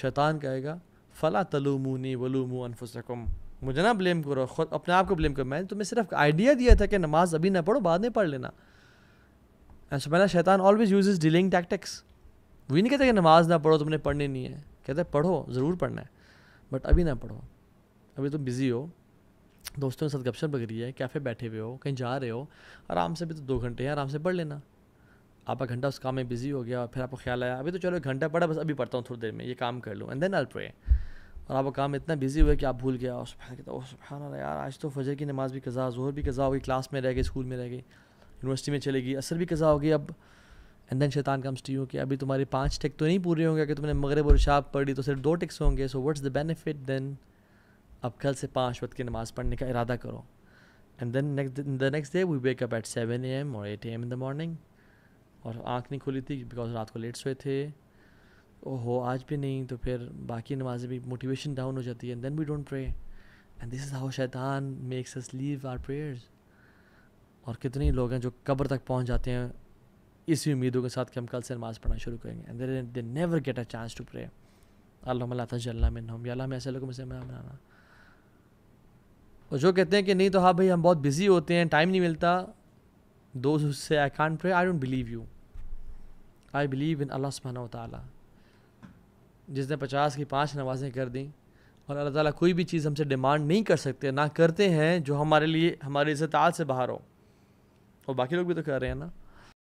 शैतान कहेगा फ़ला तलूमूनी वलूमू अनफुसकुम मुझे ना ब्लेम करो खुद अपने आप को ब्लेम करो मैंने तुम्हें सिर्फ आइडिया दिया था कि नमाज अभी ना पढ़ो बाद में पढ़ लेना ऐसा पहला शैतान always use is dealing tactics वो नहीं कहते कि नमाज ना पढ़ो तुमने पढ़नी नहीं है कहते पढ़ो ज़रूर पढ़ना है बट अभी ना पढ़ो अभी तुम बिज़ी हो दोस्तों के साथ गपशप बग रही है कैफ़े बैठे हुए हो कहीं जा रहे हो आराम से भी तो दो घंटे हैं आराम से पढ़ लेना आपका घंटा उस काम में बिजी हो गया फिर आपको ख्याल आया अभी तो चलो एक घंटा पड़ा बस अभी पढ़ता हूँ थोड़ी देर में ये काम कर लूँ एंड देन आल प्रे और आपका काम इतना बिजी हुआ कि आप भूल गया और सुबह कहता यार आज तो फजर की नमाज़ भी कज़ा जोर भी कज़ा होगी क्लास में रह गई स्कूल में रह गई यूनिवर्सिटी में चलेगी असर भी कज़ा होगी अब एंड देन शैतान कम स्टी हो कि अभी तुम्हारी पाँच टिक तो नहीं पूरे होंगे कि तुमने मगरब और शाप पढ़ी तो सिर्फ दो टिक्स होंगे so what's the benefit then अब कल से पाँच वक्त की नमाज़ पढ़ने का इरादा करो and then next the next day we wake up at seven A M और eight A M in the morning और आँख नहीं खुली थी बिकॉज रात को लेट सोए थे ओहो आज भी नहीं तो फिर बाकी नमाजें भी मोटिवेशन डाउन हो जाती है and then we don't pray and this is how शैतान makes us leave our prayers और कितने लोग हैं जो कब्र तक पहुंच जाते हैं इसी उम्मीदों के साथ कि हम कल से नमाज़ पढ़ना शुरू करेंगे and they never get a chance to pray Allah तजल्ला मिन हम या ऐसे लोगों में से मैं बनाना और जो कहते हैं कि नहीं तो हाँ भाई हम बहुत बिज़ी होते हैं टाइम नहीं मिलता Those who say, I can't pray, I don't believe you. I believe in Allah subhanahu wa ta'ala. जिसने पचास की पांच नमाजें कर दी और अल्लाह ताला कोई भी चीज़ हमसे डिमांड नहीं कर सकते ना करते हैं जो हमारे लिए हमारे इज्जत आज से बाहर हो और बाकी लोग भी तो कर रहे हैं ना